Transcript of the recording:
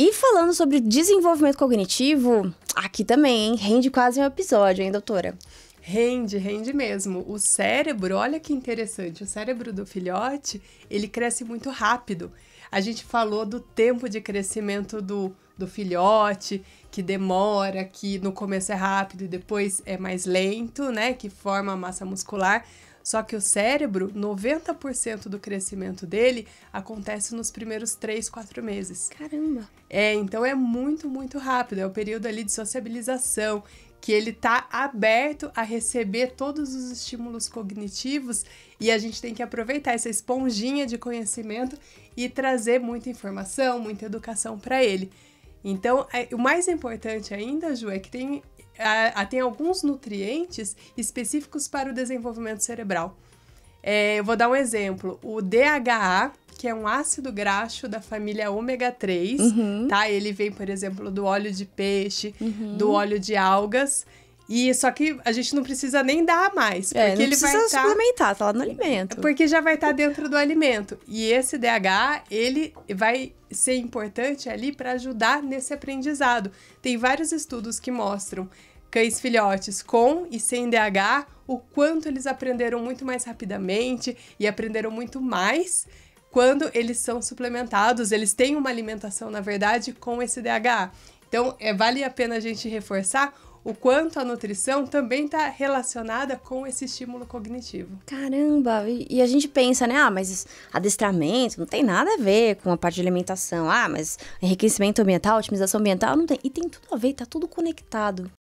E falando sobre desenvolvimento cognitivo, aqui também, hein? Rende quase um episódio, hein, doutora? Rende, rende mesmo. O cérebro, olha que interessante, o cérebro do filhote, ele cresce muito rápido. A gente falou do tempo de crescimento do, do filhote, que demora, que no começo é rápido e depois é mais lento, né? Que forma a massa muscular. Só que o cérebro, 90% do crescimento dele acontece nos primeiros 3, 4 meses. Caramba! É, então é muito, muito rápido. É o período ali de sociabilização que ele está aberto a receber todos os estímulos cognitivos e a gente tem que aproveitar essa esponjinha de conhecimento e trazer muita informação, muita educação para ele. Então, é, o mais importante ainda, Ju, é que tem a, a, tem alguns nutrientes específicos para o desenvolvimento cerebral. É, eu vou dar um exemplo. O DHA, que é um ácido graxo da família ômega 3, uhum. tá? Ele vem, por exemplo, do óleo de peixe, uhum. do óleo de algas. E só que a gente não precisa nem dar mais. É, porque ele vai estar. Tá suplementar, tá lá no alimento. É porque já vai estar tá dentro do alimento. E esse DH, ele vai ser importante ali para ajudar nesse aprendizado. Tem vários estudos que mostram cães filhotes com e sem DH, o quanto eles aprenderam muito mais rapidamente e aprenderam muito mais quando eles são suplementados, eles têm uma alimentação, na verdade, com esse DH. Então, é, vale a pena a gente reforçar o quanto a nutrição também está relacionada com esse estímulo cognitivo. Caramba! E, e, a gente pensa, né? Ah, mas adestramento não tem nada a ver com a parte de alimentação. Ah, mas enriquecimento ambiental, otimização ambiental, não tem. E tem tudo a ver, tá tudo conectado.